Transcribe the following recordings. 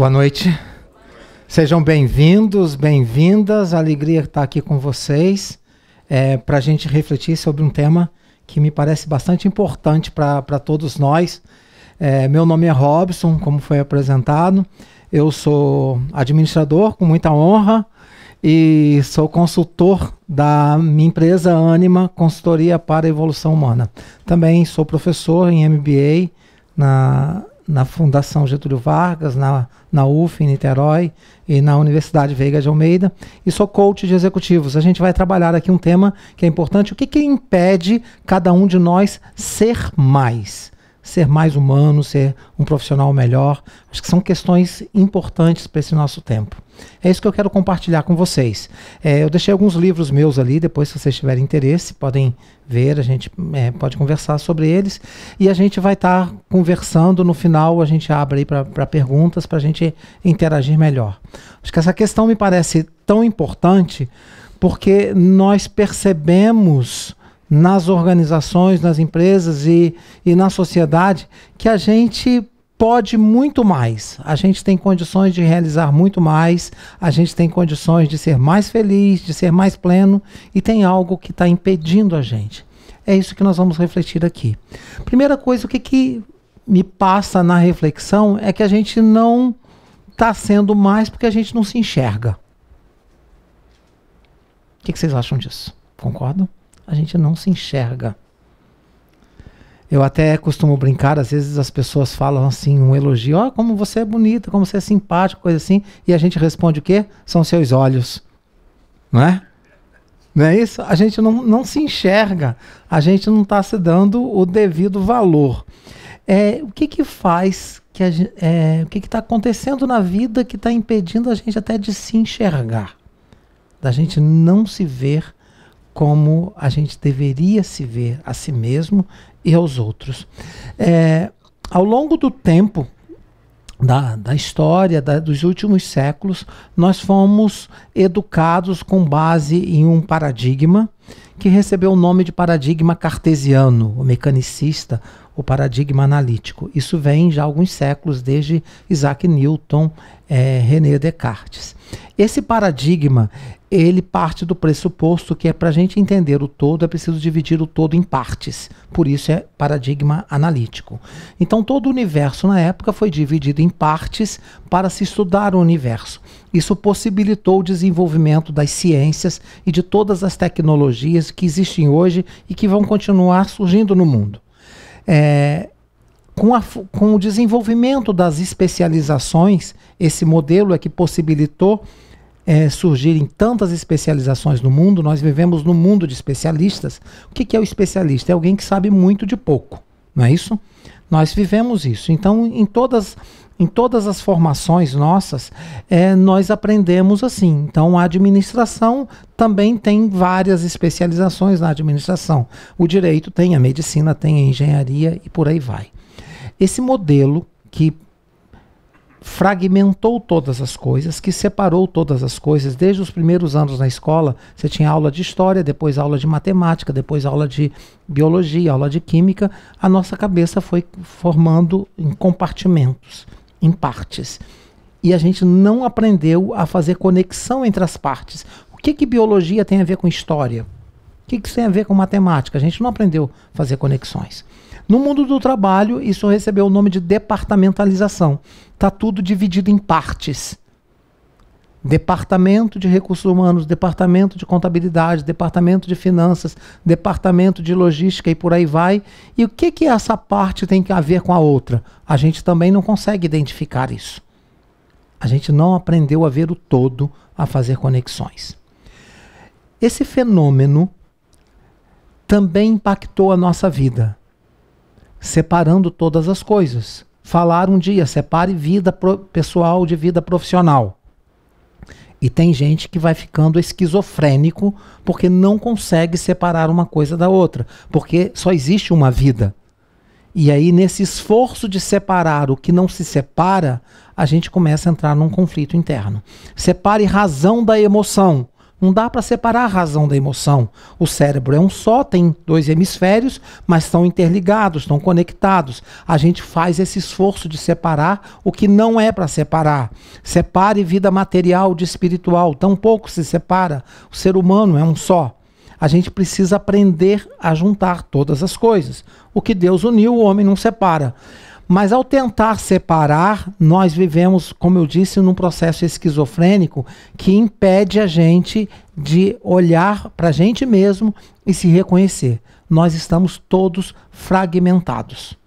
Boa noite. Sejam bem-vindos, bem-vindas. Alegria estar aqui com vocês é, para a gente refletir sobre um tema que me parece bastante importante para todos nós. É, meu nome é Robson, como foi apresentado. Eu sou administrador com muita honra e sou consultor da minha empresa Anima Consultoria para Evolução Humana. Também sou professor em MBA na na Fundação Getúlio Vargas, na, na UF em Niterói e na Universidade Veiga de Almeida, e sou coach de executivos. A gente vai trabalhar aqui um tema que é importante: o que, que impede cada um de nós ser mais? Ser mais humano, ser um profissional melhor. Acho que são questões importantes para esse nosso tempo. É isso que eu quero compartilhar com vocês. É, eu deixei alguns livros meus ali, depois, se vocês tiverem interesse, podem ver, a gente é, pode conversar sobre eles. E a gente vai estar tá conversando no final, a gente abre aí para perguntas, para a gente interagir melhor. Acho que essa questão me parece tão importante porque nós percebemos nas organizações, nas empresas e, e na sociedade que a gente pode muito mais. A gente tem condições de realizar muito mais, a gente tem condições de ser mais feliz, de ser mais pleno, e tem algo que está impedindo a gente. É isso que nós vamos refletir aqui. Primeira coisa, o que, que me passa na reflexão é que a gente não está sendo mais porque a gente não se enxerga. O que, que vocês acham disso? Concordam? A gente não se enxerga. Eu até costumo brincar, às vezes as pessoas falam assim, um elogio, ó, oh, como você é bonita, como você é simpático, coisa assim, e a gente responde o quê? São seus olhos. Não é? Não é isso? A gente não, não se enxerga, a gente não está se dando o devido valor. É, o que que faz, que a, é, o que está acontecendo na vida que está impedindo a gente até de se enxergar? Da gente não se ver como a gente deveria se ver a si mesmo e aos outros. É, ao longo do tempo, da, da história da, dos últimos séculos, nós fomos educados com base em um paradigma que recebeu o nome de paradigma cartesiano, o mecanicista, o paradigma analítico. Isso vem já há alguns séculos, desde Isaac Newton, é, René Descartes. Esse paradigma, ele parte do pressuposto que é para a gente entender o todo, é preciso dividir o todo em partes. Por isso é paradigma analítico. Então todo o universo na época foi dividido em partes para se estudar o universo. Isso possibilitou o desenvolvimento das ciências e de todas as tecnologias que existem hoje e que vão continuar surgindo no mundo. É, com, a, com o desenvolvimento das especializações, esse modelo é que possibilitou é, surgirem tantas especializações no mundo. Nós vivemos no mundo de especialistas. O que, que é o especialista? É alguém que sabe muito de pouco, não é isso? Nós vivemos isso. Então, em todas em todas as formações nossas, é, nós aprendemos assim. Então, a administração também tem várias especializações na administração. O direito tem, a medicina tem, a engenharia e por aí vai. Esse modelo que fragmentou todas as coisas, que separou todas as coisas. Desde os primeiros anos na escola, você tinha aula de história, depois aula de matemática, depois aula de biologia, aula de química. A nossa cabeça foi formando em compartimentos, em partes. E a gente não aprendeu a fazer conexão entre as partes. O que, que biologia tem a ver com história? O que, que isso tem a ver com matemática? A gente não aprendeu a fazer conexões. No mundo do trabalho, isso recebeu o nome de departamentalização. Está tudo dividido em partes. Departamento de Recursos Humanos, Departamento de Contabilidade, Departamento de Finanças, Departamento de Logística e por aí vai. E o que que essa parte tem a ver com a outra? A gente também não consegue identificar isso. A gente não aprendeu a ver o todo, a fazer conexões. Esse fenômeno também impactou a nossa vida separando todas as coisas. Falar um dia, separe vida pessoal de vida profissional. E tem gente que vai ficando esquizofrênico porque não consegue separar uma coisa da outra, porque só existe uma vida. E aí, nesse esforço de separar o que não se separa, a gente começa a entrar num conflito interno. Separe razão da emoção. Não dá para separar a razão da emoção. O cérebro é um só, tem dois hemisférios, mas estão interligados, estão conectados. A gente faz esse esforço de separar o que não é para separar. Separe vida material de espiritual, tampouco se separa. O ser humano é um só. A gente precisa aprender a juntar todas as coisas. O que Deus uniu, o homem não separa. Mas ao tentar separar, nós vivemos, como eu disse, num processo esquizofrênico que impede a gente de olhar para a gente mesmo e se reconhecer. Nós estamos todos fragmentados.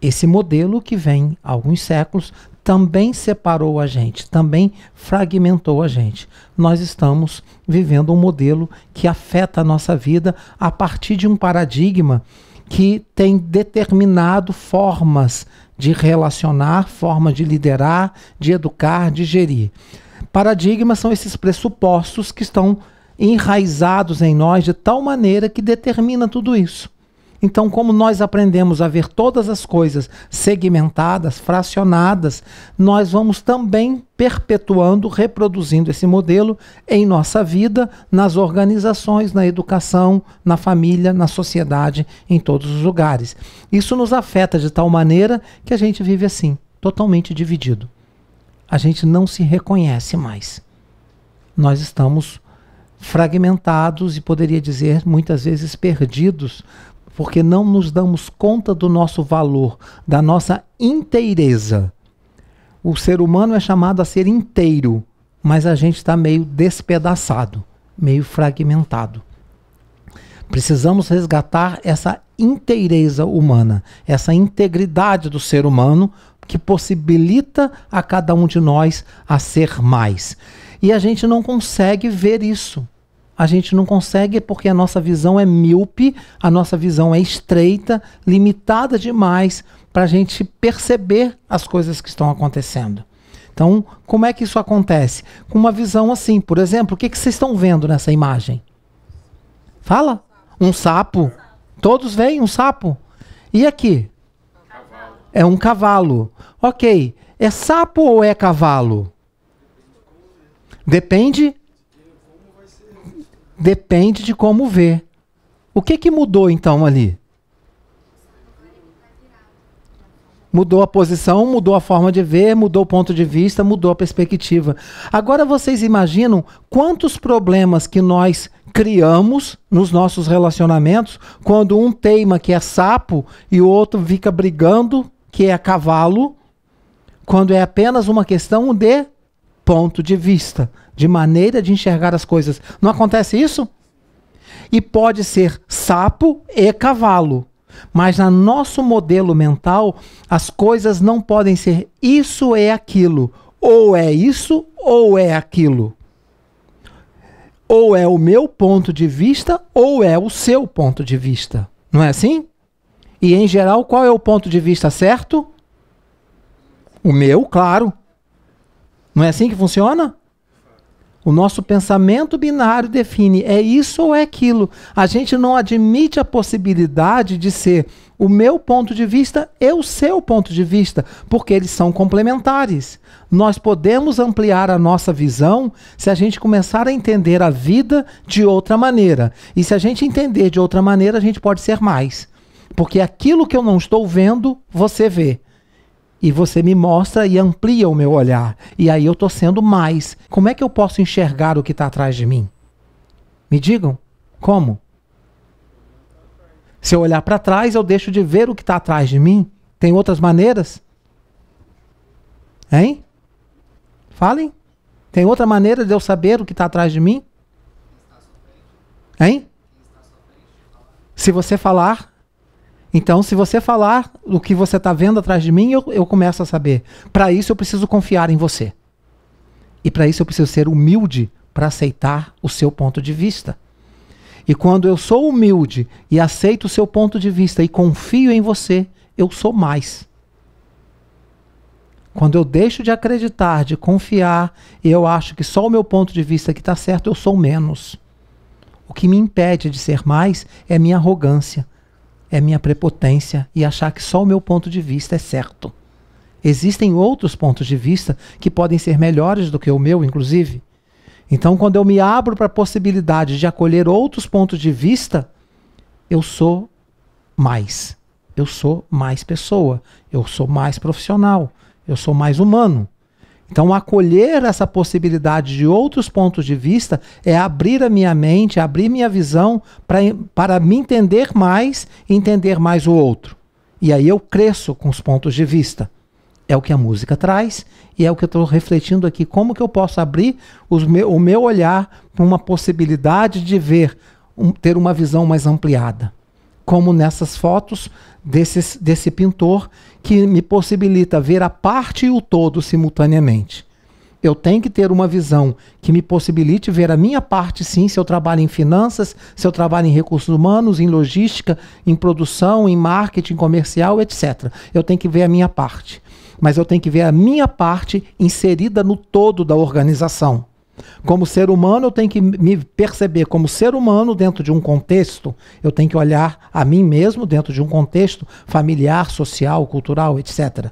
Esse modelo que vem há alguns séculos também separou a gente, também fragmentou a gente. Nós estamos vivendo um modelo que afeta a nossa vida a partir de um paradigma que tem determinado formas de relacionar, formas de liderar, de educar, de gerir. Paradigmas são esses pressupostos que estão enraizados em nós de tal maneira que determina tudo isso. Então, como nós aprendemos a ver todas as coisas segmentadas, fracionadas, nós vamos também perpetuando, reproduzindo esse modelo em nossa vida, nas organizações, na educação, na família, na sociedade, em todos os lugares. Isso nos afeta de tal maneira que a gente vive assim, totalmente dividido. A gente não se reconhece mais. Nós estamos fragmentados e poderia dizer muitas vezes perdidos porque não nos damos conta do nosso valor, da nossa inteireza. O ser humano é chamado a ser inteiro, mas a gente está meio despedaçado, meio fragmentado. Precisamos resgatar essa inteireza humana, essa integridade do ser humano que possibilita a cada um de nós a ser mais. E a gente não consegue ver isso a gente não consegue porque a nossa visão é míope, a nossa visão é estreita, limitada demais para a gente perceber as coisas que estão acontecendo. Então, como é que isso acontece? Com uma visão assim, por exemplo, o que, que vocês estão vendo nessa imagem? Fala. Um sapo. Todos veem um sapo. E aqui? É um cavalo. Ok. É sapo ou é cavalo? Depende Depende de como vê. O que, que mudou então ali? Mudou a posição, mudou a forma de ver, mudou o ponto de vista, mudou a perspectiva. Agora vocês imaginam quantos problemas que nós criamos nos nossos relacionamentos quando um teima que é sapo e o outro fica brigando que é cavalo, quando é apenas uma questão de ponto de vista, de maneira de enxergar as coisas. Não acontece isso? E pode ser sapo e cavalo. Mas no nosso modelo mental, as coisas não podem ser isso é aquilo. Ou é isso ou é aquilo. Ou é o meu ponto de vista ou é o seu ponto de vista. Não é assim? E em geral, qual é o ponto de vista certo? O meu, claro. Não é assim que funciona? O nosso pensamento binário define é isso ou é aquilo. A gente não admite a possibilidade de ser o meu ponto de vista e o seu ponto de vista, porque eles são complementares. Nós podemos ampliar a nossa visão se a gente começar a entender a vida de outra maneira. E se a gente entender de outra maneira, a gente pode ser mais. Porque aquilo que eu não estou vendo, você vê e você me mostra e amplia o meu olhar. E aí eu estou sendo mais. Como é que eu posso enxergar o que está atrás de mim? Me digam, como? Se eu olhar para trás, eu deixo de ver o que está atrás de mim? Tem outras maneiras? Hein? Falem? Tem outra maneira de eu saber o que está atrás de mim? Hein? Se você falar, então, se você falar o que você está vendo atrás de mim, eu, eu começo a saber. Para isso, eu preciso confiar em você. E para isso, eu preciso ser humilde para aceitar o seu ponto de vista. E quando eu sou humilde e aceito o seu ponto de vista e confio em você, eu sou mais. Quando eu deixo de acreditar, de confiar, e eu acho que só o meu ponto de vista que está certo, eu sou menos. O que me impede de ser mais é minha arrogância é minha prepotência e achar que só o meu ponto de vista é certo. Existem outros pontos de vista que podem ser melhores do que o meu, inclusive. Então, quando eu me abro para a possibilidade de acolher outros pontos de vista, eu sou mais. Eu sou mais pessoa. Eu sou mais profissional. Eu sou mais humano. Então, acolher essa possibilidade de outros pontos de vista é abrir a minha mente, abrir minha visão pra, para me entender mais e entender mais o outro. E aí eu cresço com os pontos de vista. É o que a música traz e é o que eu estou refletindo aqui. Como que eu posso abrir me, o meu olhar para uma possibilidade de ver, um, ter uma visão mais ampliada? Como nessas fotos desses, desse pintor que me possibilita ver a parte e o todo simultaneamente. Eu tenho que ter uma visão que me possibilite ver a minha parte, sim, se eu trabalho em finanças, se eu trabalho em recursos humanos, em logística, em produção, em marketing comercial, etc. Eu tenho que ver a minha parte. Mas eu tenho que ver a minha parte inserida no todo da organização. Como ser humano, eu tenho que me perceber como ser humano dentro de um contexto. Eu tenho que olhar a mim mesmo dentro de um contexto familiar, social, cultural, etc.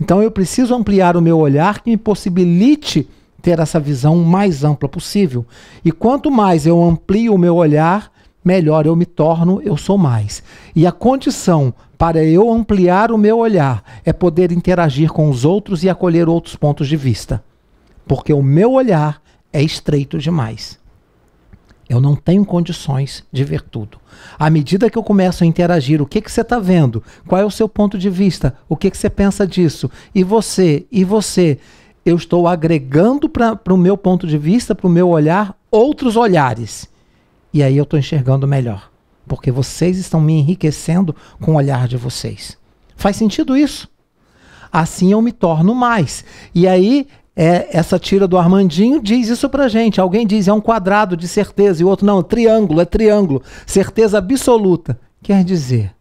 Então eu preciso ampliar o meu olhar que me possibilite ter essa visão mais ampla possível. E quanto mais eu amplio o meu olhar, melhor eu me torno, eu sou mais. E a condição para eu ampliar o meu olhar é poder interagir com os outros e acolher outros pontos de vista. Porque o meu olhar é estreito demais. Eu não tenho condições de ver tudo. À medida que eu começo a interagir, o que, que você está vendo? Qual é o seu ponto de vista? O que, que você pensa disso? E você? E você? Eu estou agregando para o meu ponto de vista, para o meu olhar, outros olhares. E aí eu estou enxergando melhor. Porque vocês estão me enriquecendo com o olhar de vocês. Faz sentido isso? Assim eu me torno mais. E aí é, essa tira do Armandinho diz isso pra gente. Alguém diz é um quadrado de certeza e o outro não, triângulo, é triângulo, certeza absoluta. Quer dizer,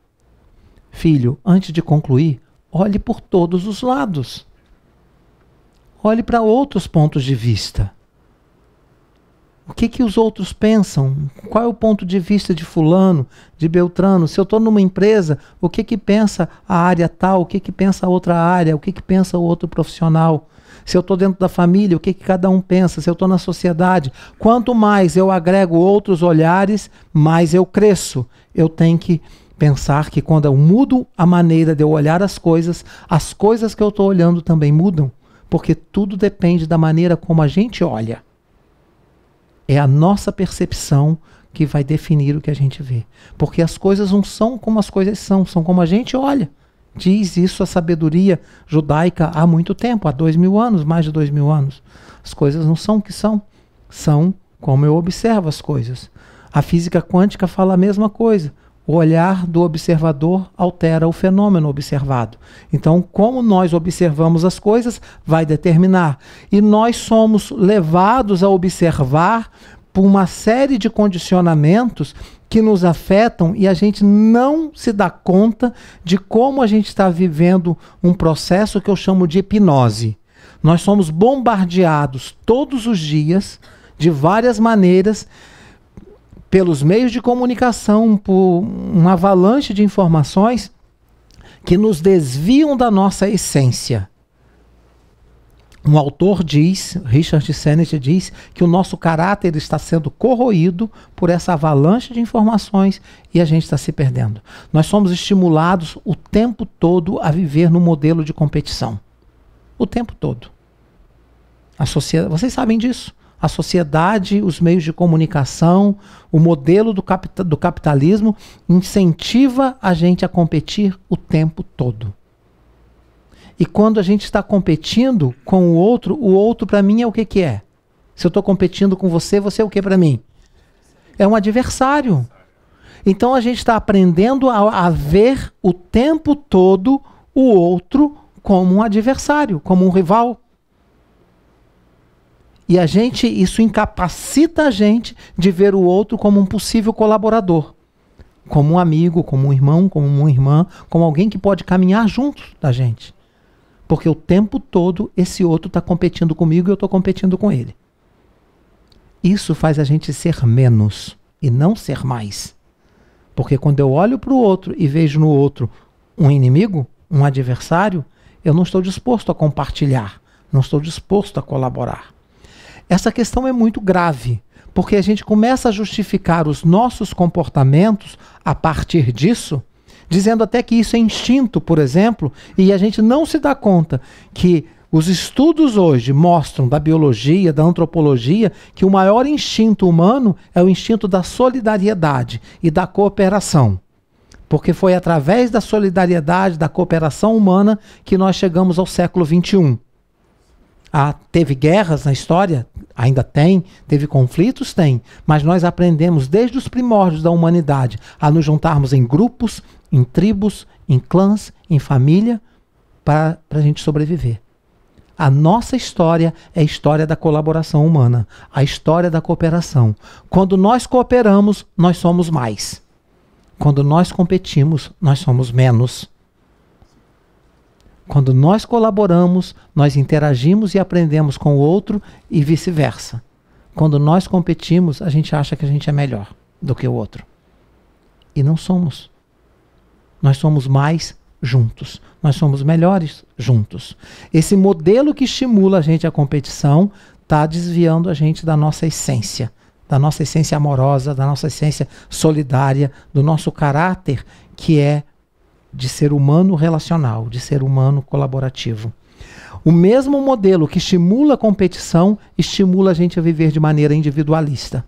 filho, antes de concluir, olhe por todos os lados. Olhe para outros pontos de vista. O que que os outros pensam? Qual é o ponto de vista de fulano, de Beltrano? Se eu estou numa empresa, o que que pensa a área tal? O que que pensa a outra área? O que que pensa o outro profissional? se eu estou dentro da família, o que, que cada um pensa, se eu estou na sociedade. Quanto mais eu agrego outros olhares, mais eu cresço. Eu tenho que pensar que quando eu mudo a maneira de eu olhar as coisas, as coisas que eu estou olhando também mudam. Porque tudo depende da maneira como a gente olha. É a nossa percepção que vai definir o que a gente vê. Porque as coisas não são como as coisas são, são como a gente olha. Diz isso a sabedoria judaica há muito tempo, há dois mil anos, mais de dois mil anos. As coisas não são o que são, são como eu observo as coisas. A física quântica fala a mesma coisa. O olhar do observador altera o fenômeno observado. Então, como nós observamos as coisas, vai determinar. E nós somos levados a observar por uma série de condicionamentos que nos afetam e a gente não se dá conta de como a gente está vivendo um processo que eu chamo de hipnose. Nós somos bombardeados todos os dias, de várias maneiras, pelos meios de comunicação, por uma avalanche de informações que nos desviam da nossa essência um autor diz, Richard Sennett diz, que o nosso caráter está sendo corroído por essa avalanche de informações e a gente está se perdendo. Nós somos estimulados o tempo todo a viver no modelo de competição. O tempo todo. A sociedade, vocês sabem disso. A sociedade, os meios de comunicação, o modelo do, do capitalismo incentiva a gente a competir o tempo todo. E quando a gente está competindo com o outro, o outro para mim é o que, que é? Se eu estou competindo com você, você é o que para mim? É um adversário. Então a gente está aprendendo a, a ver o tempo todo o outro como um adversário, como um rival. E a gente, isso incapacita a gente de ver o outro como um possível colaborador, como um amigo, como um irmão, como uma irmã, como alguém que pode caminhar junto da gente. Porque o tempo todo esse outro está competindo comigo e eu estou competindo com ele. Isso faz a gente ser menos e não ser mais. Porque quando eu olho para o outro e vejo no outro um inimigo, um adversário, eu não estou disposto a compartilhar, não estou disposto a colaborar. Essa questão é muito grave, porque a gente começa a justificar os nossos comportamentos a partir disso dizendo até que isso é instinto, por exemplo, e a gente não se dá conta que os estudos hoje mostram da biologia, da antropologia, que o maior instinto humano é o instinto da solidariedade e da cooperação. Porque foi através da solidariedade, da cooperação humana, que nós chegamos ao século XXI. Ah, teve guerras na história? Ainda tem. Teve conflitos? Tem. Mas nós aprendemos desde os primórdios da humanidade a nos juntarmos em grupos, em tribos, em clãs, em família, para a gente sobreviver. A nossa história é a história da colaboração humana, a história da cooperação. Quando nós cooperamos, nós somos mais. Quando nós competimos, nós somos menos. Quando nós colaboramos, nós interagimos e aprendemos com o outro e vice-versa. Quando nós competimos, a gente acha que a gente é melhor do que o outro. E não somos. Nós somos mais juntos. Nós somos melhores juntos. Esse modelo que estimula a gente à competição está desviando a gente da nossa essência, da nossa essência amorosa, da nossa essência solidária, do nosso caráter que é de ser humano relacional, de ser humano colaborativo. O mesmo modelo que estimula a competição estimula a gente a viver de maneira individualista.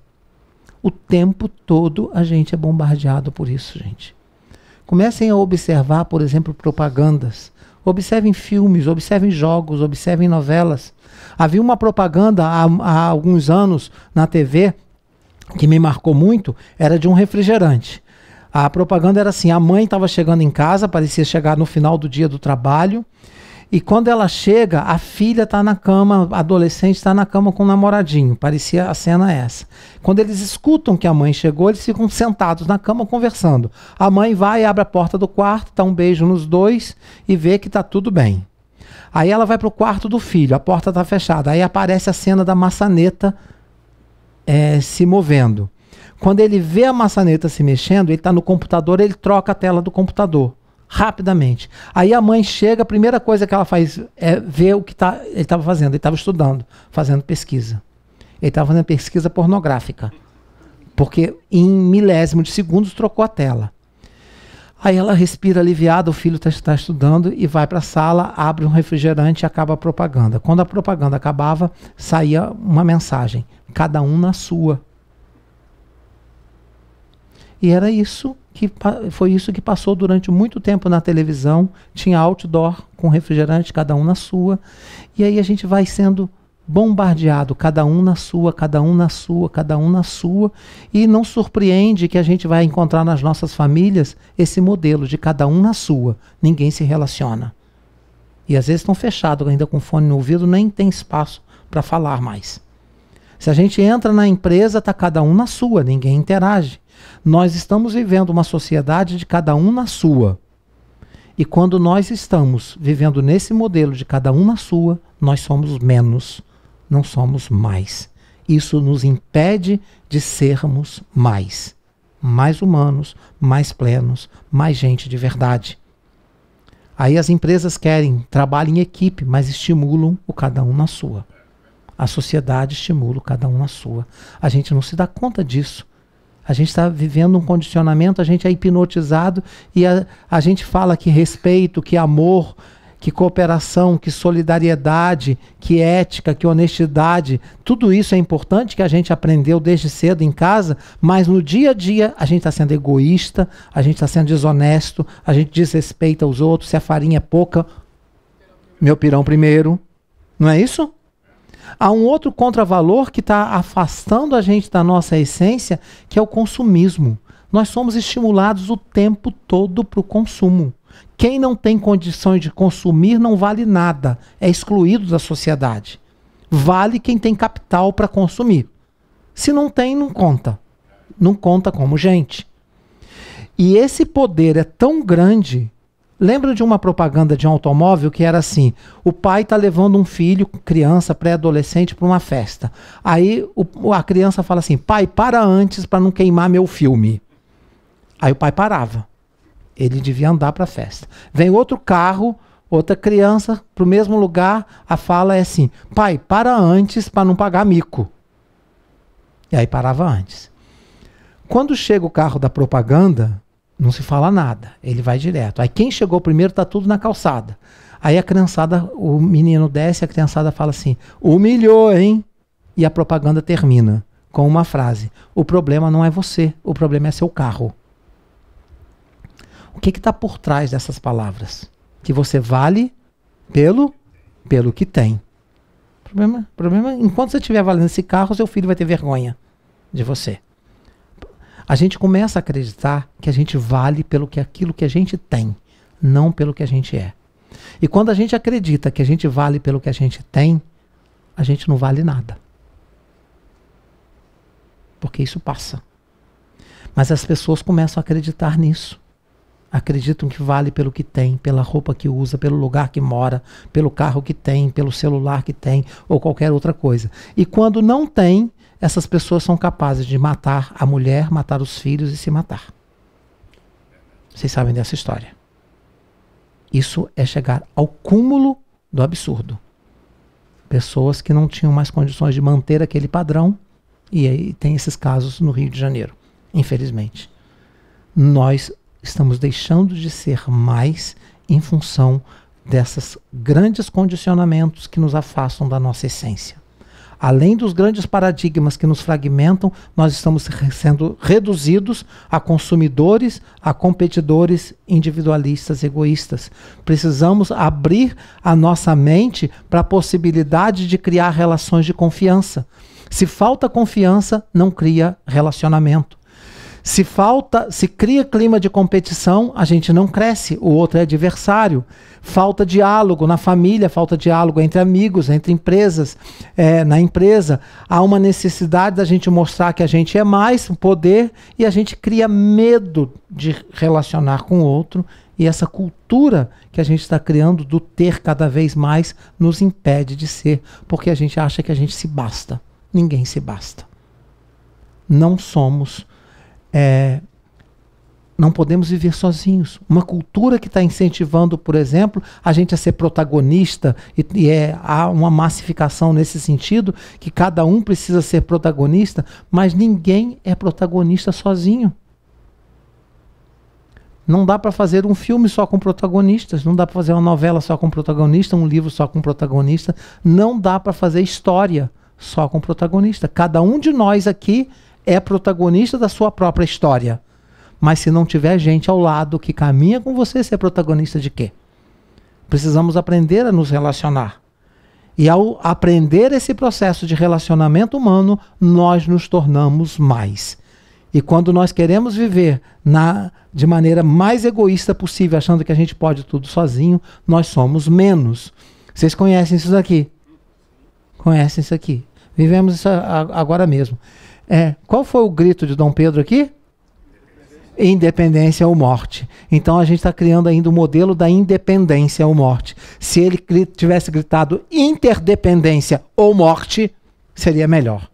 O tempo todo a gente é bombardeado por isso, gente. Comecem a observar, por exemplo, propagandas. Observem filmes, observem jogos, observem novelas. Havia uma propaganda há, há alguns anos na TV que me marcou muito, era de um refrigerante. A propaganda era assim: a mãe estava chegando em casa, parecia chegar no final do dia do trabalho, e quando ela chega, a filha está na cama, a adolescente está na cama com o namoradinho. Parecia a cena essa. Quando eles escutam que a mãe chegou, eles ficam sentados na cama conversando. A mãe vai, abre a porta do quarto, dá um beijo nos dois e vê que está tudo bem. Aí ela vai para o quarto do filho, a porta está fechada. Aí aparece a cena da maçaneta é, se movendo. Quando ele vê a maçaneta se mexendo, ele está no computador, ele troca a tela do computador rapidamente. Aí a mãe chega, a primeira coisa que ela faz é ver o que tá, ele estava fazendo. Ele estava estudando, fazendo pesquisa. Ele estava fazendo pesquisa pornográfica. Porque em milésimo de segundos trocou a tela. Aí ela respira aliviada, o filho está tá estudando e vai para a sala, abre um refrigerante e acaba a propaganda. Quando a propaganda acabava, saía uma mensagem: cada um na sua. E era isso que foi isso que passou durante muito tempo na televisão. Tinha outdoor com refrigerante, cada um na sua. E aí a gente vai sendo bombardeado, cada um na sua, cada um na sua, cada um na sua. E não surpreende que a gente vai encontrar nas nossas famílias esse modelo de cada um na sua. Ninguém se relaciona. E às vezes estão fechados ainda com fone no ouvido, nem tem espaço para falar mais. Se a gente entra na empresa, está cada um na sua, ninguém interage. Nós estamos vivendo uma sociedade de cada um na sua. E quando nós estamos vivendo nesse modelo de cada um na sua, nós somos menos, não somos mais. Isso nos impede de sermos mais, mais humanos, mais plenos, mais gente de verdade. Aí as empresas querem trabalho em equipe, mas estimulam o cada um na sua. A sociedade estimula o cada um na sua. A gente não se dá conta disso. A gente está vivendo um condicionamento, a gente é hipnotizado e a, a gente fala que respeito, que amor, que cooperação, que solidariedade, que ética, que honestidade, tudo isso é importante que a gente aprendeu desde cedo em casa, mas no dia a dia a gente está sendo egoísta, a gente está sendo desonesto, a gente desrespeita os outros, se a farinha é pouca, meu pirão primeiro. Não é isso? Há um outro contravalor que está afastando a gente da nossa essência, que é o consumismo. Nós somos estimulados o tempo todo para o consumo. Quem não tem condições de consumir não vale nada, é excluído da sociedade. Vale quem tem capital para consumir. Se não tem, não conta. Não conta como gente. E esse poder é tão grande Lembro de uma propaganda de um automóvel que era assim: o pai está levando um filho, criança, pré-adolescente, para uma festa. Aí o, a criança fala assim: pai, para antes para não queimar meu filme. Aí o pai parava. Ele devia andar para a festa. Vem outro carro, outra criança, para o mesmo lugar. A fala é assim: pai, para antes para não pagar mico. E aí parava antes. Quando chega o carro da propaganda, não se fala nada, ele vai direto. Aí quem chegou primeiro tá tudo na calçada. Aí a criançada, o menino desce, a criançada fala assim: humilhou, hein? E a propaganda termina com uma frase: o problema não é você, o problema é seu carro. O que está por trás dessas palavras? Que você vale pelo pelo que tem. Problema, problema, enquanto você estiver valendo esse carro, seu filho vai ter vergonha de você a gente começa a acreditar que a gente vale pelo que aquilo que a gente tem, não pelo que a gente é. E quando a gente acredita que a gente vale pelo que a gente tem, a gente não vale nada. Porque isso passa. Mas as pessoas começam a acreditar nisso. Acreditam que vale pelo que tem, pela roupa que usa, pelo lugar que mora, pelo carro que tem, pelo celular que tem ou qualquer outra coisa. E quando não tem, essas pessoas são capazes de matar a mulher, matar os filhos e se matar. Vocês sabem dessa história. Isso é chegar ao cúmulo do absurdo. Pessoas que não tinham mais condições de manter aquele padrão, e aí tem esses casos no Rio de Janeiro, infelizmente. Nós estamos deixando de ser mais em função desses grandes condicionamentos que nos afastam da nossa essência. Além dos grandes paradigmas que nos fragmentam, nós estamos sendo reduzidos a consumidores, a competidores individualistas, egoístas. Precisamos abrir a nossa mente para a possibilidade de criar relações de confiança. Se falta confiança, não cria relacionamento. Se falta, se cria clima de competição, a gente não cresce, o outro é adversário. Falta diálogo na família, falta diálogo entre amigos, entre empresas, é, na empresa. Há uma necessidade da gente mostrar que a gente é mais poder e a gente cria medo de relacionar com o outro. E essa cultura que a gente está criando do ter cada vez mais nos impede de ser, porque a gente acha que a gente se basta. Ninguém se basta. Não somos é, não podemos viver sozinhos. Uma cultura que está incentivando, por exemplo, a gente a ser protagonista, e, e, é, há uma massificação nesse sentido, que cada um precisa ser protagonista, mas ninguém é protagonista sozinho. Não dá para fazer um filme só com protagonistas, não dá para fazer uma novela só com protagonista, um livro só com protagonista, não dá para fazer história só com protagonista. Cada um de nós aqui é protagonista da sua própria história. Mas se não tiver gente ao lado que caminha com você, você é protagonista de quê? Precisamos aprender a nos relacionar. E ao aprender esse processo de relacionamento humano, nós nos tornamos mais. E quando nós queremos viver na, de maneira mais egoísta possível, achando que a gente pode tudo sozinho, nós somos menos. Vocês conhecem isso daqui? Conhecem isso aqui? Vivemos isso agora mesmo. É, qual foi o grito de Dom Pedro aqui? independência ou morte. Então a gente está criando ainda o modelo da independência ou morte. Se ele tivesse gritado interdependência ou morte, seria melhor.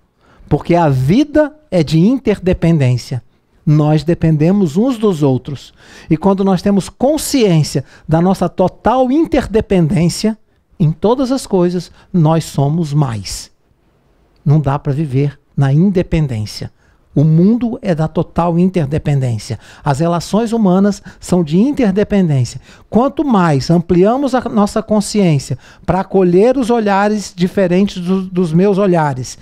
Porque a vida é de interdependência. Nós dependemos uns dos outros. E quando nós temos consciência da nossa total interdependência em todas as coisas, nós somos mais. Não dá para viver na independência. O mundo é da total interdependência. As relações humanas são de interdependência. Quanto mais ampliamos a nossa consciência para acolher os olhares diferentes do, dos meus olhares,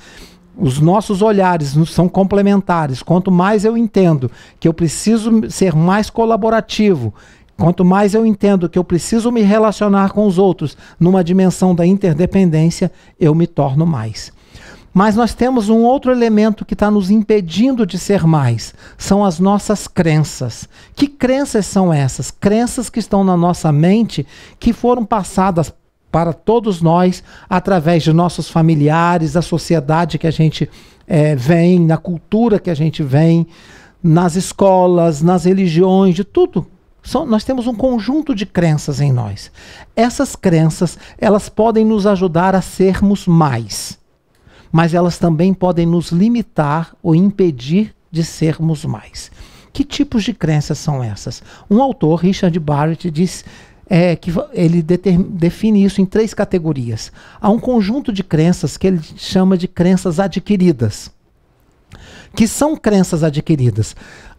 os nossos olhares são complementares. Quanto mais eu entendo que eu preciso ser mais colaborativo, Quanto mais eu entendo que eu preciso me relacionar com os outros numa dimensão da interdependência, eu me torno mais. Mas nós temos um outro elemento que está nos impedindo de ser mais: são as nossas crenças. Que crenças são essas? Crenças que estão na nossa mente, que foram passadas para todos nós através de nossos familiares, da sociedade que a gente é, vem, na cultura que a gente vem, nas escolas, nas religiões, de tudo. São, nós temos um conjunto de crenças em nós. Essas crenças, elas podem nos ajudar a sermos mais mas elas também podem nos limitar ou impedir de sermos mais. Que tipos de crenças são essas? Um autor, Richard Barrett, diz é, que ele define isso em três categorias. Há um conjunto de crenças que ele chama de crenças adquiridas. Que são crenças adquiridas.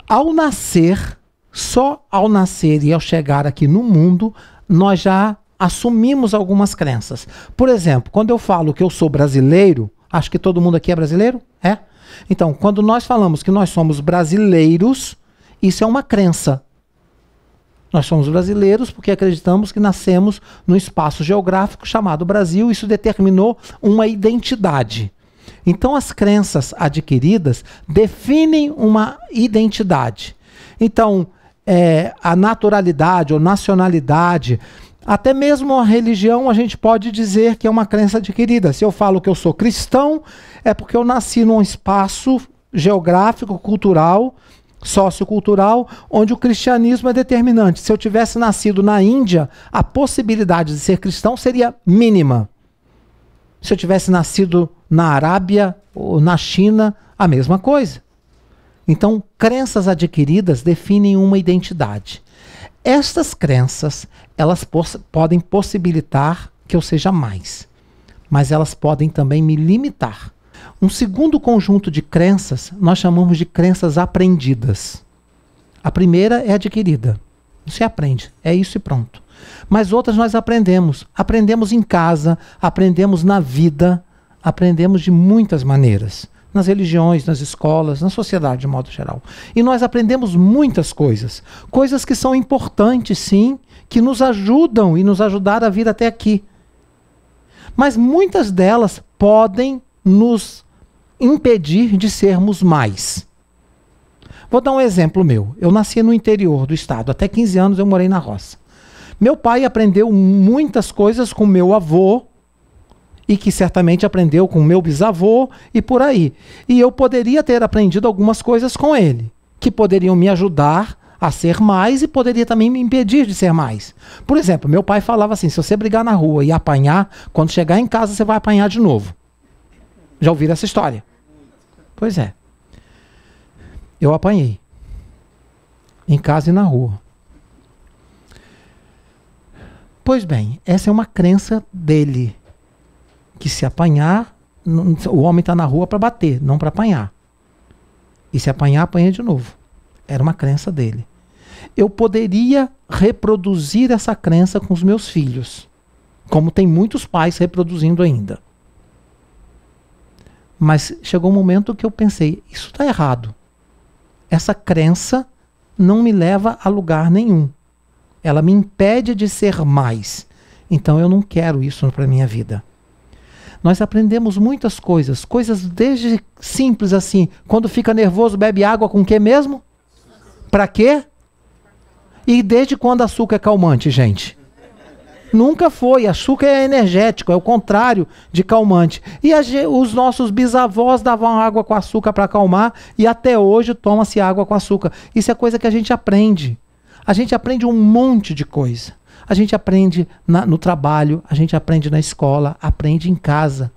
Ao nascer, só ao nascer e ao chegar aqui no mundo, nós já assumimos algumas crenças. Por exemplo, quando eu falo que eu sou brasileiro, Acho que todo mundo aqui é brasileiro? É? Então, quando nós falamos que nós somos brasileiros, isso é uma crença. Nós somos brasileiros porque acreditamos que nascemos num espaço geográfico chamado Brasil, isso determinou uma identidade. Então, as crenças adquiridas definem uma identidade. Então, é, a naturalidade ou nacionalidade até mesmo a religião a gente pode dizer que é uma crença adquirida. Se eu falo que eu sou cristão, é porque eu nasci num espaço geográfico, cultural, sociocultural, onde o cristianismo é determinante. Se eu tivesse nascido na Índia, a possibilidade de ser cristão seria mínima. Se eu tivesse nascido na Arábia ou na China, a mesma coisa. Então, crenças adquiridas definem uma identidade. Estas crenças, elas poss podem possibilitar que eu seja mais, mas elas podem também me limitar. Um segundo conjunto de crenças nós chamamos de crenças aprendidas. A primeira é adquirida. Você aprende, é isso e pronto. Mas outras nós aprendemos. Aprendemos em casa, aprendemos na vida, aprendemos de muitas maneiras nas religiões, nas escolas, na sociedade de modo geral. E nós aprendemos muitas coisas, coisas que são importantes, sim, que nos ajudam e nos ajudaram a vir até aqui. Mas muitas delas podem nos impedir de sermos mais. Vou dar um exemplo meu. Eu nasci no interior do estado, até 15 anos eu morei na roça. Meu pai aprendeu muitas coisas com meu avô, e que certamente aprendeu com meu bisavô e por aí. E eu poderia ter aprendido algumas coisas com ele, que poderiam me ajudar a ser mais e poderia também me impedir de ser mais. Por exemplo, meu pai falava assim: se você brigar na rua e apanhar, quando chegar em casa você vai apanhar de novo. Já ouviram essa história? Pois é. Eu apanhei. Em casa e na rua. Pois bem, essa é uma crença dele que se apanhar, o homem está na rua para bater, não para apanhar. E se apanhar, apanha de novo. Era uma crença dele. Eu poderia reproduzir essa crença com os meus filhos, como tem muitos pais reproduzindo ainda. Mas chegou um momento que eu pensei: isso está errado. Essa crença não me leva a lugar nenhum. Ela me impede de ser mais. Então eu não quero isso para minha vida. Nós aprendemos muitas coisas, coisas desde simples assim. Quando fica nervoso, bebe água com que mesmo? Para quê? E desde quando açúcar é calmante, gente? Nunca foi. Açúcar é energético, é o contrário de calmante. E os nossos bisavós davam água com açúcar para acalmar e até hoje toma-se água com açúcar. Isso é coisa que a gente aprende. A gente aprende um monte de coisa. A gente aprende na, no trabalho, a gente aprende na escola, aprende em casa.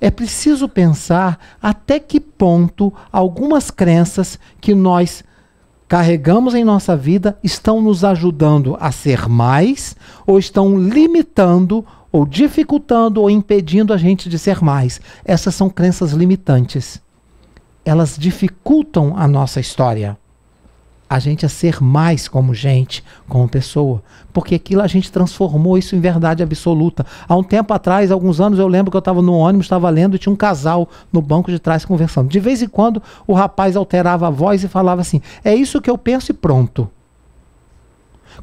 É preciso pensar até que ponto algumas crenças que nós carregamos em nossa vida estão nos ajudando a ser mais ou estão limitando ou dificultando ou impedindo a gente de ser mais. Essas são crenças limitantes. Elas dificultam a nossa história a gente a ser mais como gente, como pessoa. Porque aquilo a gente transformou isso em verdade absoluta. Há um tempo atrás, alguns anos, eu lembro que eu estava no ônibus, estava lendo e tinha um casal no banco de trás conversando. De vez em quando, o rapaz alterava a voz e falava assim: É isso que eu penso e pronto.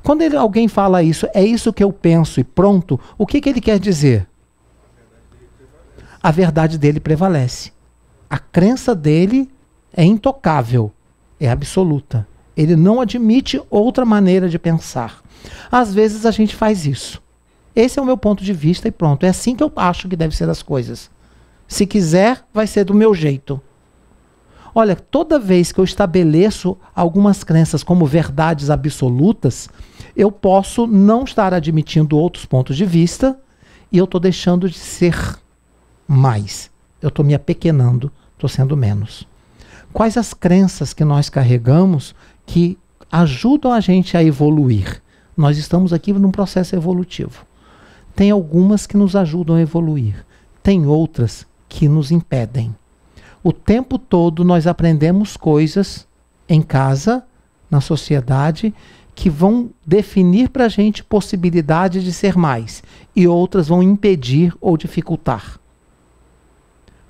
Quando ele, alguém fala isso, é isso que eu penso e pronto, o que, que ele quer dizer? A verdade dele prevalece. A crença dele é intocável, é absoluta. Ele não admite outra maneira de pensar. Às vezes a gente faz isso. Esse é o meu ponto de vista e pronto. É assim que eu acho que deve ser as coisas. Se quiser, vai ser do meu jeito. Olha, toda vez que eu estabeleço algumas crenças como verdades absolutas, eu posso não estar admitindo outros pontos de vista e eu estou deixando de ser mais. Eu estou me apequenando, estou sendo menos. Quais as crenças que nós carregamos que ajudam a gente a evoluir. Nós estamos aqui num processo evolutivo. Tem algumas que nos ajudam a evoluir, tem outras que nos impedem. O tempo todo nós aprendemos coisas em casa, na sociedade, que vão definir para a gente possibilidade de ser mais e outras vão impedir ou dificultar.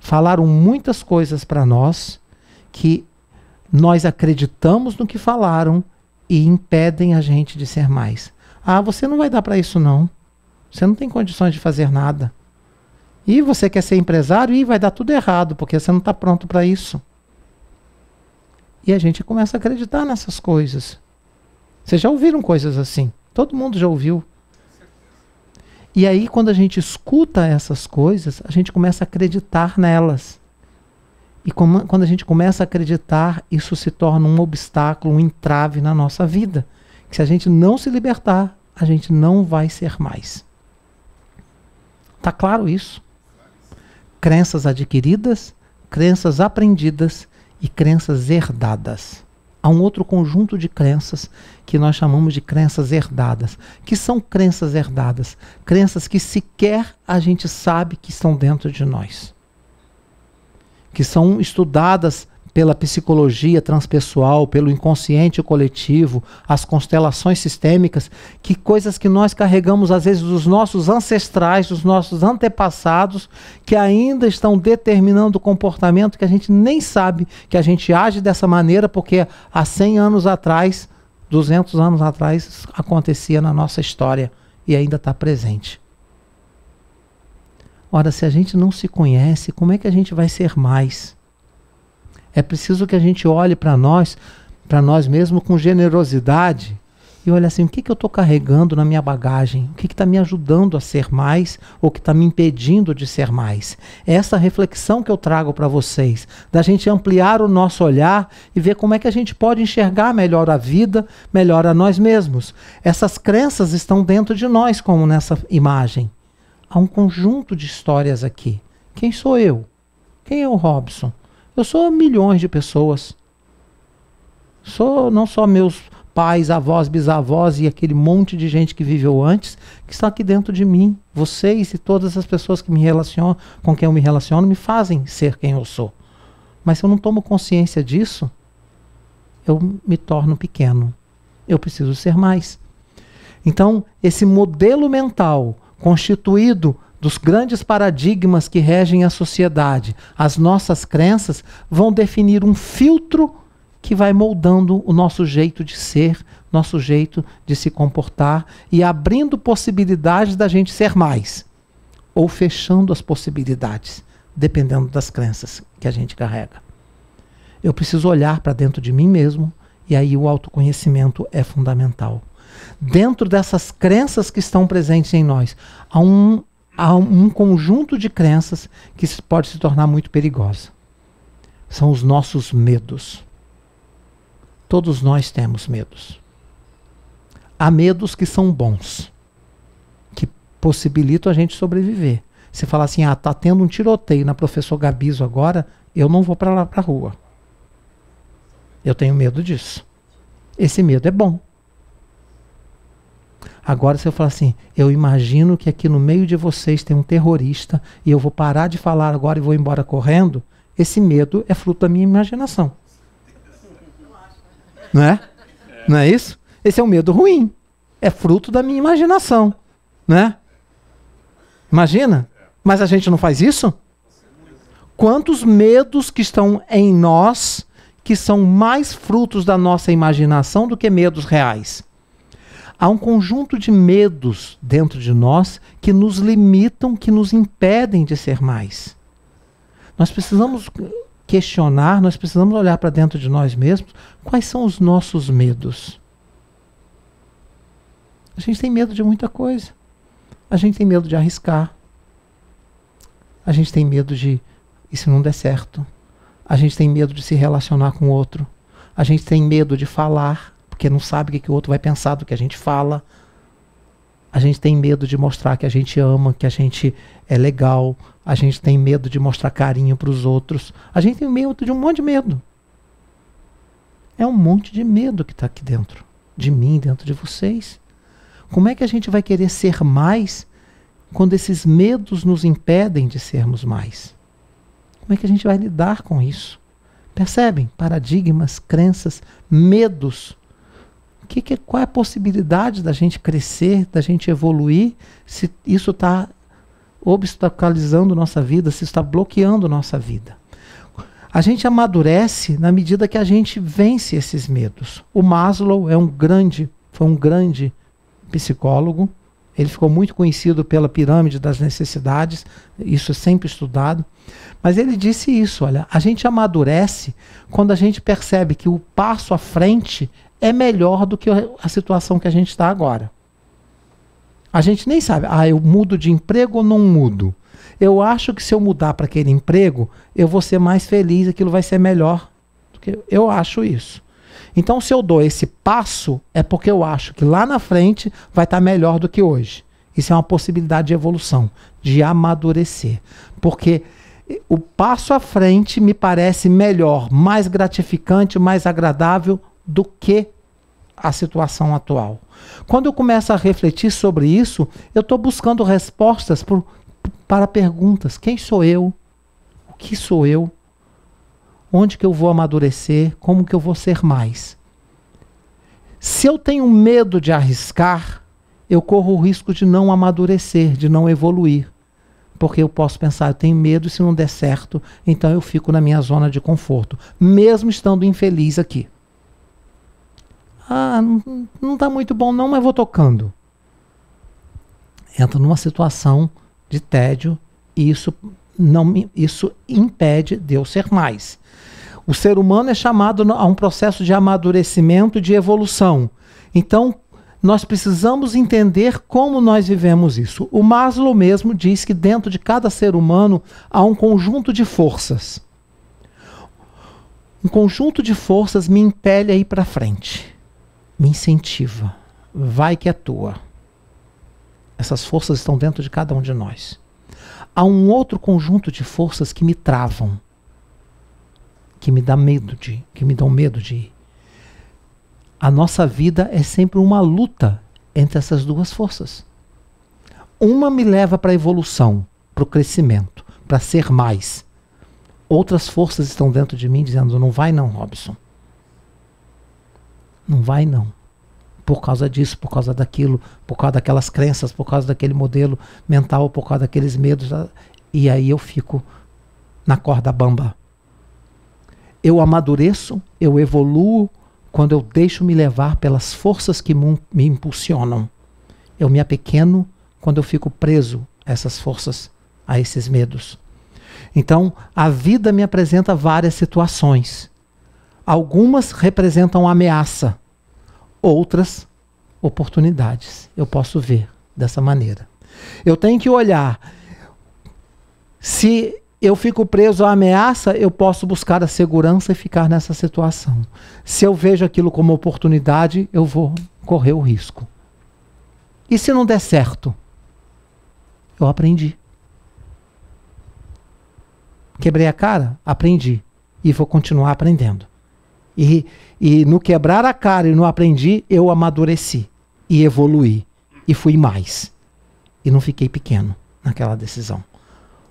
Falaram muitas coisas para nós que nós acreditamos no que falaram e impedem a gente de ser mais. Ah, você não vai dar para isso não. Você não tem condições de fazer nada. E você quer ser empresário e vai dar tudo errado, porque você não está pronto para isso. E a gente começa a acreditar nessas coisas. Vocês já ouviram coisas assim? Todo mundo já ouviu. E aí, quando a gente escuta essas coisas, a gente começa a acreditar nelas. E quando a gente começa a acreditar, isso se torna um obstáculo, um entrave na nossa vida. Que se a gente não se libertar, a gente não vai ser mais. Tá claro isso? Crenças adquiridas, crenças aprendidas e crenças herdadas. Há um outro conjunto de crenças que nós chamamos de crenças herdadas. Que são crenças herdadas? Crenças que sequer a gente sabe que estão dentro de nós que são estudadas pela psicologia transpessoal, pelo inconsciente coletivo, as constelações sistêmicas, que coisas que nós carregamos às vezes dos nossos ancestrais, dos nossos antepassados, que ainda estão determinando o comportamento que a gente nem sabe que a gente age dessa maneira, porque há 100 anos atrás, 200 anos atrás, acontecia na nossa história e ainda está presente. Ora, se a gente não se conhece, como é que a gente vai ser mais? É preciso que a gente olhe para nós, para nós mesmos com generosidade e olhe assim: o que, que eu estou carregando na minha bagagem? O que está me ajudando a ser mais ou que está me impedindo de ser mais? É essa reflexão que eu trago para vocês, da gente ampliar o nosso olhar e ver como é que a gente pode enxergar melhor a vida, melhor a nós mesmos. Essas crenças estão dentro de nós, como nessa imagem. Há um conjunto de histórias aqui. Quem sou eu? Quem é o Robson? Eu sou milhões de pessoas. Sou não só meus pais, avós, bisavós e aquele monte de gente que viveu antes, que está aqui dentro de mim. Vocês e todas as pessoas que me relacionam, com quem eu me relaciono, me fazem ser quem eu sou. Mas se eu não tomo consciência disso, eu me torno pequeno. Eu preciso ser mais. Então, esse modelo mental constituído dos grandes paradigmas que regem a sociedade, as nossas crenças vão definir um filtro que vai moldando o nosso jeito de ser, nosso jeito de se comportar e abrindo possibilidades da gente ser mais ou fechando as possibilidades, dependendo das crenças que a gente carrega. Eu preciso olhar para dentro de mim mesmo e aí o autoconhecimento é fundamental dentro dessas crenças que estão presentes em nós. Há um, há um conjunto de crenças que pode se tornar muito perigosa. São os nossos medos. Todos nós temos medos. Há medos que são bons, que possibilitam a gente sobreviver. Se falar assim, ah, tá tendo um tiroteio na professor Gabizo agora, eu não vou para lá para a rua. Eu tenho medo disso. Esse medo é bom. Agora, se eu falar assim, eu imagino que aqui no meio de vocês tem um terrorista e eu vou parar de falar agora e vou embora correndo, esse medo é fruto da minha imaginação. Não é? Não é isso? Esse é um medo ruim. É fruto da minha imaginação. Né? Imagina? Mas a gente não faz isso? Quantos medos que estão em nós que são mais frutos da nossa imaginação do que medos reais? há um conjunto de medos dentro de nós que nos limitam, que nos impedem de ser mais. Nós precisamos questionar, nós precisamos olhar para dentro de nós mesmos quais são os nossos medos. A gente tem medo de muita coisa. A gente tem medo de arriscar. A gente tem medo de isso não der certo. A gente tem medo de se relacionar com outro. A gente tem medo de falar porque não sabe o que, que o outro vai pensar do que a gente fala. A gente tem medo de mostrar que a gente ama, que a gente é legal. A gente tem medo de mostrar carinho para os outros. A gente tem medo de um monte de medo. É um monte de medo que está aqui dentro, de mim, dentro de vocês. Como é que a gente vai querer ser mais quando esses medos nos impedem de sermos mais? Como é que a gente vai lidar com isso? Percebem? Paradigmas, crenças, medos que, que, qual é a possibilidade da gente crescer, da gente evoluir, se isso está obstaculizando nossa vida, se está bloqueando nossa vida? A gente amadurece na medida que a gente vence esses medos. O Maslow é um grande, foi um grande psicólogo. Ele ficou muito conhecido pela pirâmide das necessidades, isso é sempre estudado. Mas ele disse isso, olha, a gente amadurece quando a gente percebe que o passo à frente é melhor do que a situação que a gente está agora. A gente nem sabe, ah, eu mudo de emprego ou não mudo? Eu acho que se eu mudar para aquele emprego, eu vou ser mais feliz, aquilo vai ser melhor. Eu acho isso. Então, se eu dou esse passo, é porque eu acho que lá na frente vai estar tá melhor do que hoje. Isso é uma possibilidade de evolução, de amadurecer. Porque o passo à frente me parece melhor, mais gratificante, mais agradável do que a situação atual. Quando eu começo a refletir sobre isso, eu estou buscando respostas por, para perguntas: quem sou eu? O que sou eu? Onde que eu vou amadurecer? Como que eu vou ser mais? Se eu tenho medo de arriscar, eu corro o risco de não amadurecer, de não evoluir. Porque eu posso pensar, eu tenho medo, se não der certo, então eu fico na minha zona de conforto, mesmo estando infeliz aqui. Ah, não, não tá muito bom não, mas vou tocando. Entra numa situação de tédio e isso, não isso impede de eu ser mais. O ser humano é chamado a um processo de amadurecimento, de evolução. Então, nós precisamos entender como nós vivemos isso. O Maslow mesmo diz que dentro de cada ser humano há um conjunto de forças. Um conjunto de forças me impele a ir para frente me incentiva. Vai que é tua. Essas forças estão dentro de cada um de nós. Há um outro conjunto de forças que me travam, que me dá medo de, que me dão medo de ir. A nossa vida é sempre uma luta entre essas duas forças. Uma me leva para a evolução, para o crescimento, para ser mais. Outras forças estão dentro de mim dizendo: não vai, não, Robson. Não vai não. Por causa disso, por causa daquilo, por causa daquelas crenças, por causa daquele modelo mental, por causa daqueles medos. Ah, e aí eu fico na corda bamba. Eu amadureço, eu evoluo quando eu deixo me levar pelas forças que me impulsionam. Eu me apequeno quando eu fico preso a essas forças, a esses medos. Então, a vida me apresenta várias situações Algumas representam ameaça, outras oportunidades. Eu posso ver dessa maneira. Eu tenho que olhar. Se eu fico preso à ameaça, eu posso buscar a segurança e ficar nessa situação. Se eu vejo aquilo como oportunidade, eu vou correr o risco. E se não der certo? Eu aprendi. Quebrei a cara? Aprendi. E vou continuar aprendendo. E, e no quebrar a cara e no aprendi, eu amadureci e evolui e fui mais. E não fiquei pequeno naquela decisão.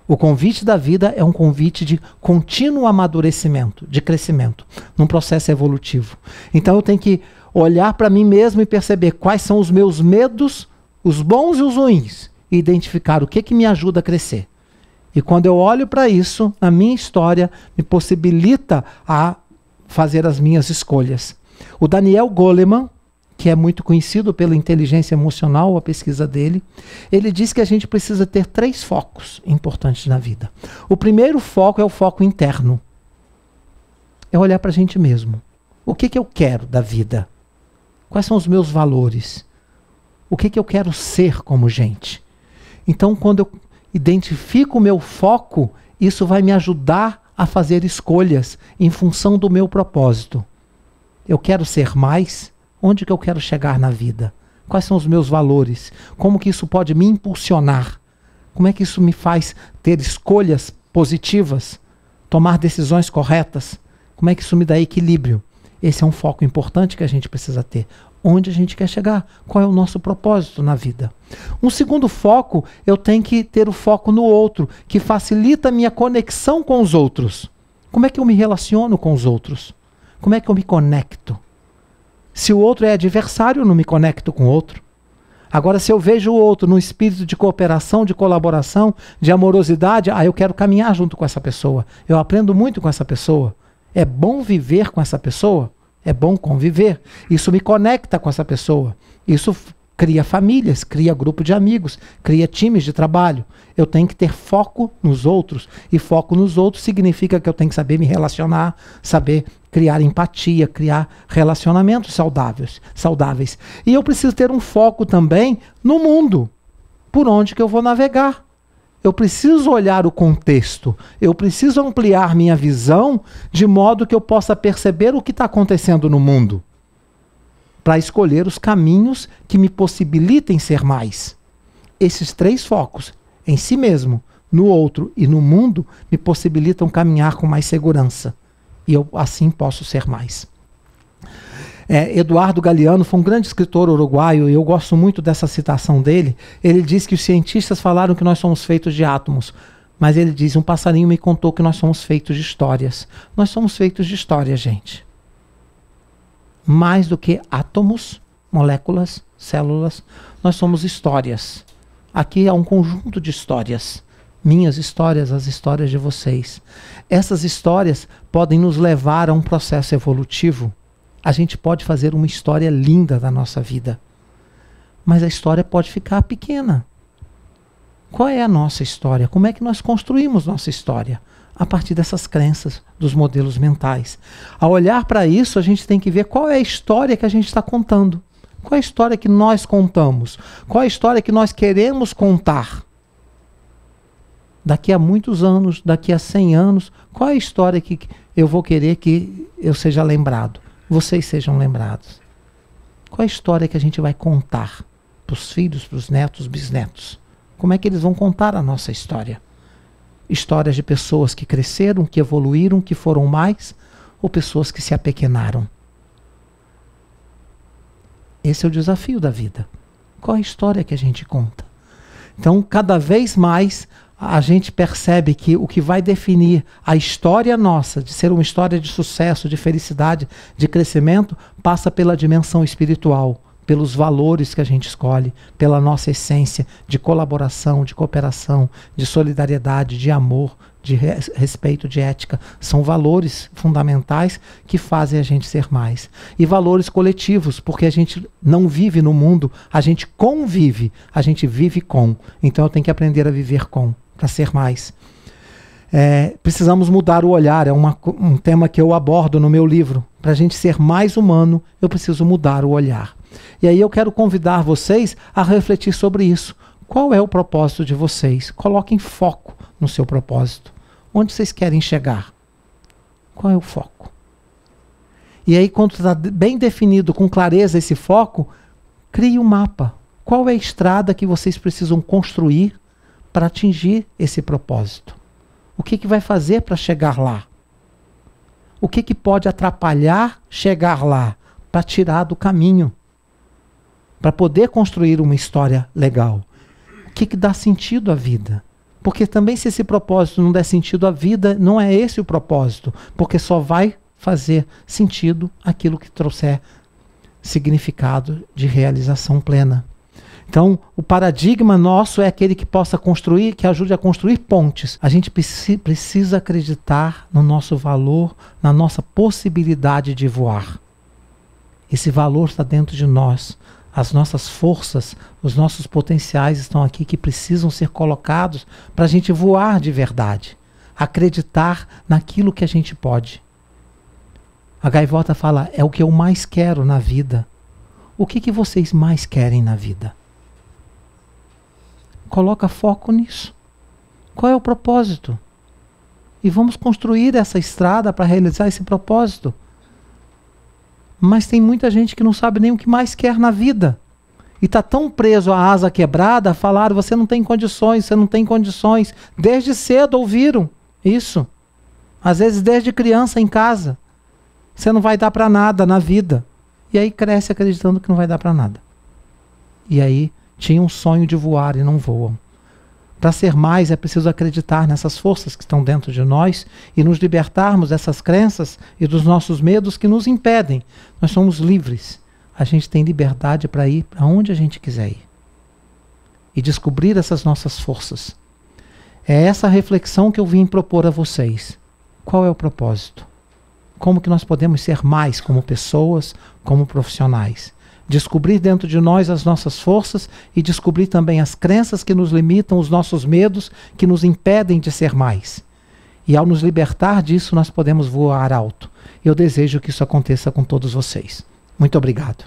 O convite da vida é um convite de contínuo amadurecimento, de crescimento, num processo evolutivo. Então eu tenho que olhar para mim mesmo e perceber quais são os meus medos, os bons e os ruins, e identificar o que, que me ajuda a crescer. E quando eu olho para isso, a minha história me possibilita a fazer as minhas escolhas. O Daniel Goleman, que é muito conhecido pela inteligência emocional, a pesquisa dele, ele diz que a gente precisa ter três focos importantes na vida. O primeiro foco é o foco interno. É olhar para a gente mesmo. O que, que eu quero da vida? Quais são os meus valores? O que, que eu quero ser como gente? Então, quando eu identifico o meu foco, isso vai me ajudar a fazer escolhas em função do meu propósito. Eu quero ser mais? Onde que eu quero chegar na vida? Quais são os meus valores? Como que isso pode me impulsionar? Como é que isso me faz ter escolhas positivas? Tomar decisões corretas? Como é que isso me dá equilíbrio? Esse é um foco importante que a gente precisa ter onde a gente quer chegar, qual é o nosso propósito na vida. Um segundo foco, eu tenho que ter o foco no outro, que facilita a minha conexão com os outros. Como é que eu me relaciono com os outros? Como é que eu me conecto? Se o outro é adversário, eu não me conecto com o outro. Agora, se eu vejo o outro num espírito de cooperação, de colaboração, de amorosidade, ah, eu quero caminhar junto com essa pessoa. Eu aprendo muito com essa pessoa. É bom viver com essa pessoa é bom conviver. Isso me conecta com essa pessoa. Isso cria famílias, cria grupo de amigos, cria times de trabalho. Eu tenho que ter foco nos outros. E foco nos outros significa que eu tenho que saber me relacionar, saber criar empatia, criar relacionamentos saudáveis, saudáveis. E eu preciso ter um foco também no mundo, por onde que eu vou navegar. Eu preciso olhar o contexto, eu preciso ampliar minha visão de modo que eu possa perceber o que está acontecendo no mundo, para escolher os caminhos que me possibilitem ser mais. Esses três focos, em si mesmo, no outro e no mundo, me possibilitam caminhar com mais segurança. E eu assim posso ser mais. É, Eduardo Galeano foi um grande escritor uruguaio e eu gosto muito dessa citação dele. Ele diz que os cientistas falaram que nós somos feitos de átomos, mas ele diz: um passarinho me contou que nós somos feitos de histórias. Nós somos feitos de histórias, gente. Mais do que átomos, moléculas, células, nós somos histórias. Aqui há um conjunto de histórias. Minhas histórias, as histórias de vocês. Essas histórias podem nos levar a um processo evolutivo a gente pode fazer uma história linda da nossa vida, mas a história pode ficar pequena. Qual é a nossa história? Como é que nós construímos nossa história? A partir dessas crenças, dos modelos mentais. Ao olhar para isso, a gente tem que ver qual é a história que a gente está contando. Qual é a história que nós contamos? Qual é a história que nós queremos contar? Daqui a muitos anos, daqui a 100 anos, qual é a história que eu vou querer que eu seja lembrado? vocês sejam lembrados. Qual é a história que a gente vai contar para os filhos, para os netos, bisnetos? Como é que eles vão contar a nossa história? Histórias de pessoas que cresceram, que evoluíram, que foram mais, ou pessoas que se apequenaram? Esse é o desafio da vida. Qual é a história que a gente conta? Então, cada vez mais a gente percebe que o que vai definir a história nossa, de ser uma história de sucesso, de felicidade, de crescimento, passa pela dimensão espiritual, pelos valores que a gente escolhe, pela nossa essência de colaboração, de cooperação, de solidariedade, de amor, de respeito, de ética. São valores fundamentais que fazem a gente ser mais. E valores coletivos, porque a gente não vive no mundo, a gente convive, a gente vive com. Então eu tenho que aprender a viver com para ser mais. É, precisamos mudar o olhar, é uma, um tema que eu abordo no meu livro. Para a gente ser mais humano, eu preciso mudar o olhar. E aí eu quero convidar vocês a refletir sobre isso. Qual é o propósito de vocês? Coloquem foco no seu propósito. Onde vocês querem chegar? Qual é o foco? E aí, quando está bem definido, com clareza esse foco, crie um mapa. Qual é a estrada que vocês precisam construir para atingir esse propósito? O que, que vai fazer para chegar lá? O que, que pode atrapalhar chegar lá para tirar do caminho? Para poder construir uma história legal? O que, que dá sentido à vida? Porque também se esse propósito não der sentido à vida, não é esse o propósito, porque só vai fazer sentido aquilo que trouxer significado de realização plena. Então, o paradigma nosso é aquele que possa construir, que ajude a construir pontes. A gente precisa acreditar no nosso valor, na nossa possibilidade de voar. Esse valor está dentro de nós. As nossas forças, os nossos potenciais estão aqui que precisam ser colocados para a gente voar de verdade. Acreditar naquilo que a gente pode. A gaivota fala: é o que eu mais quero na vida. O que, que vocês mais querem na vida? Coloca foco nisso. Qual é o propósito? E vamos construir essa estrada para realizar esse propósito. Mas tem muita gente que não sabe nem o que mais quer na vida. E está tão preso à asa quebrada, falaram: você não tem condições, você não tem condições. Desde cedo ouviram isso. Às vezes, desde criança em casa. Você não vai dar para nada na vida. E aí cresce acreditando que não vai dar para nada. E aí tinham um sonho de voar e não voam. Para ser mais, é preciso acreditar nessas forças que estão dentro de nós e nos libertarmos dessas crenças e dos nossos medos que nos impedem. Nós somos livres. A gente tem liberdade para ir para onde a gente quiser ir e descobrir essas nossas forças. É essa reflexão que eu vim propor a vocês. Qual é o propósito? Como que nós podemos ser mais como pessoas, como profissionais? descobrir dentro de nós as nossas forças e descobrir também as crenças que nos limitam, os nossos medos que nos impedem de ser mais. E ao nos libertar disso, nós podemos voar alto. Eu desejo que isso aconteça com todos vocês. Muito obrigado.